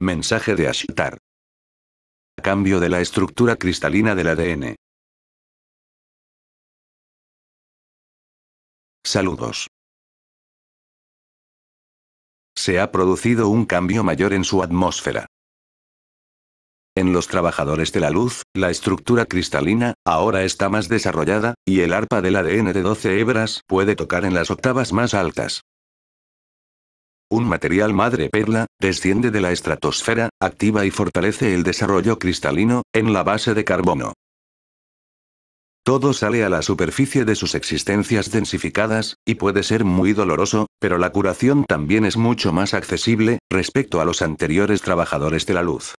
Mensaje de Ashtar. Cambio de la estructura cristalina del ADN. Saludos. Se ha producido un cambio mayor en su atmósfera. En los trabajadores de la luz, la estructura cristalina, ahora está más desarrollada, y el arpa del ADN de 12 hebras puede tocar en las octavas más altas un material madre perla, desciende de la estratosfera, activa y fortalece el desarrollo cristalino, en la base de carbono. Todo sale a la superficie de sus existencias densificadas, y puede ser muy doloroso, pero la curación también es mucho más accesible, respecto a los anteriores trabajadores de la luz.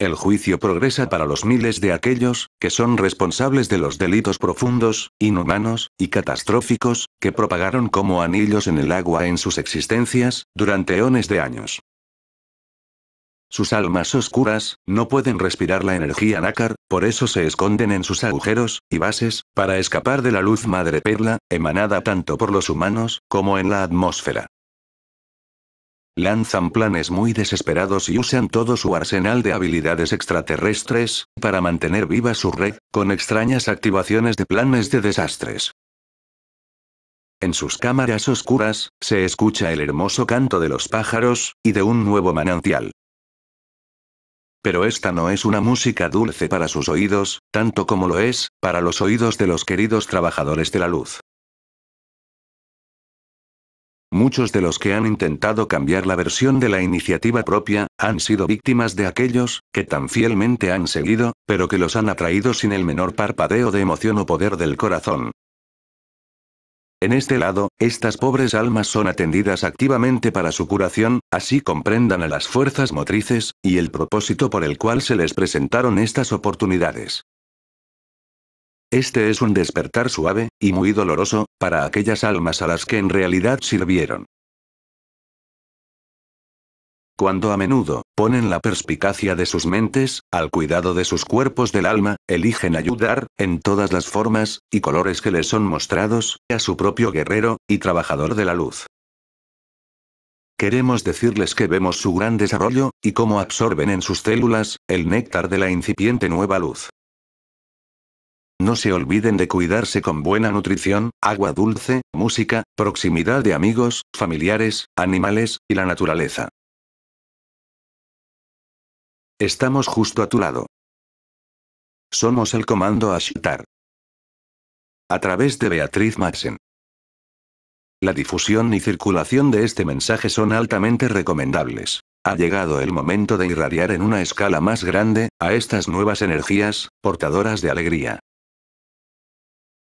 El juicio progresa para los miles de aquellos, que son responsables de los delitos profundos, inhumanos, y catastróficos, que propagaron como anillos en el agua en sus existencias, durante eones de años. Sus almas oscuras, no pueden respirar la energía nácar, por eso se esconden en sus agujeros, y bases, para escapar de la luz madre perla, emanada tanto por los humanos, como en la atmósfera. Lanzan planes muy desesperados y usan todo su arsenal de habilidades extraterrestres, para mantener viva su red, con extrañas activaciones de planes de desastres. En sus cámaras oscuras, se escucha el hermoso canto de los pájaros, y de un nuevo manantial. Pero esta no es una música dulce para sus oídos, tanto como lo es, para los oídos de los queridos trabajadores de la luz. Muchos de los que han intentado cambiar la versión de la iniciativa propia, han sido víctimas de aquellos, que tan fielmente han seguido, pero que los han atraído sin el menor parpadeo de emoción o poder del corazón. En este lado, estas pobres almas son atendidas activamente para su curación, así comprendan a las fuerzas motrices, y el propósito por el cual se les presentaron estas oportunidades. Este es un despertar suave, y muy doloroso, para aquellas almas a las que en realidad sirvieron cuando a menudo, ponen la perspicacia de sus mentes, al cuidado de sus cuerpos del alma, eligen ayudar, en todas las formas, y colores que les son mostrados, a su propio guerrero, y trabajador de la luz. Queremos decirles que vemos su gran desarrollo, y cómo absorben en sus células, el néctar de la incipiente nueva luz. No se olviden de cuidarse con buena nutrición, agua dulce, música, proximidad de amigos, familiares, animales, y la naturaleza. Estamos justo a tu lado. Somos el comando Ashtar. A través de Beatriz Madsen. La difusión y circulación de este mensaje son altamente recomendables. Ha llegado el momento de irradiar en una escala más grande, a estas nuevas energías, portadoras de alegría.